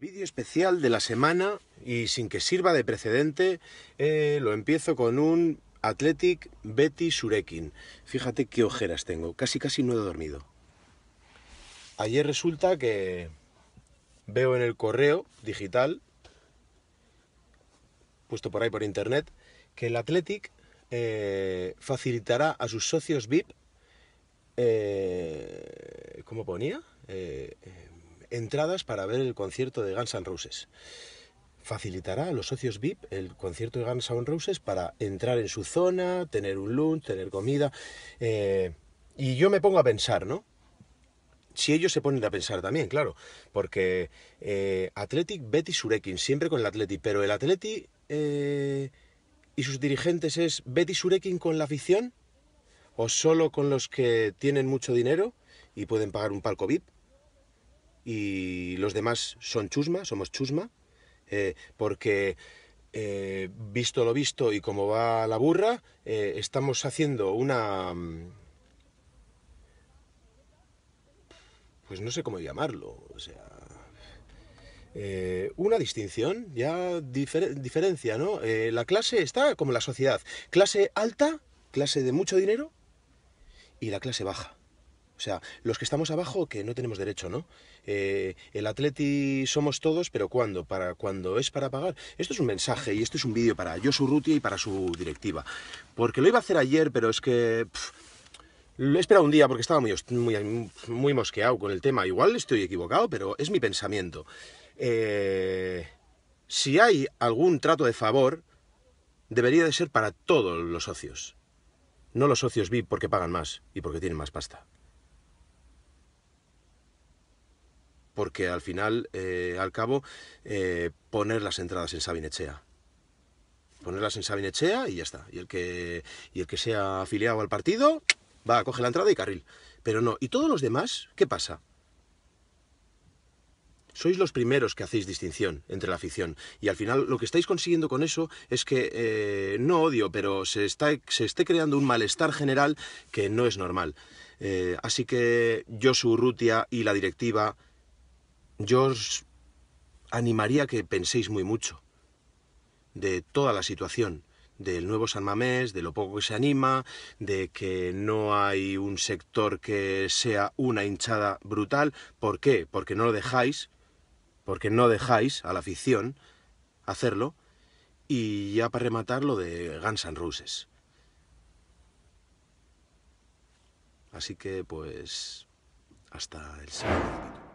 vídeo especial de la semana, y sin que sirva de precedente, eh, lo empiezo con un Athletic Betty Surekin. Fíjate qué ojeras tengo, casi casi no he dormido. Ayer resulta que veo en el correo digital, puesto por ahí por internet, que el Athletic eh, facilitará a sus socios VIP, como eh, ¿cómo ponía? entradas para ver el concierto de Guns N' Roses. Facilitará a los socios VIP el concierto de Guns N' Roses para entrar en su zona, tener un lunch, tener comida. Eh, y yo me pongo a pensar, ¿no? si ellos se ponen a pensar también, claro, porque eh, Athletic, Betty, Surekin, siempre con el Athletic, pero el Athletic eh, y sus dirigentes es Betty Surekin con la afición o solo con los que tienen mucho dinero y pueden pagar un palco VIP y los demás son chusma, somos chusma, eh, porque eh, visto lo visto y como va la burra, eh, estamos haciendo una... Mm, pues no sé cómo llamarlo, o sea... una distinción, ya diferencia, ¿no? la clase está como la sociedad, clase alta, clase de mucho dinero y la clase baja. O sea, los que estamos abajo que no tenemos derecho, ¿no? Eh, el atleti somos todos, pero ¿cuándo? Para, cuando es para pagar. Esto es un mensaje y esto es un vídeo para Josu Rutia y para su directiva. Porque lo iba a hacer ayer, pero es que... lo he esperado un día porque estaba muy, muy, mosqueado con el tema. Igual estoy equivocado, pero es mi pensamiento. Eh, si hay algún trato de favor, debería de ser para todos los socios. No los socios VIP porque pagan más y porque tienen más pasta. porque al final, eh, al cabo, eh, poner las entradas en Sabinechea. Ponerlas en Sabinechea y ya está. Y el que, el que sea afiliado al partido, va, coge la entrada y carril. Pero no, ¿y todos los demás? ¿Qué pasa? sois los primeros que hacéis distinción entre la afición. Y al final lo que estáis consiguiendo con eso es que, eh, no odio, pero se, está, se esté creando un malestar general que no es normal. así que yo, rutia y la directiva yo os animaría que penséis muy mucho de toda la situación del nuevo San Mamés, de lo poco que se anima, de que no hay un sector que sea una hinchada brutal. ¿Por qué? Porque no lo dejáis, porque no dejáis a la afición hacerlo. Y ya para rematar lo de Gansan Ruses. Así que pues hasta el sábado.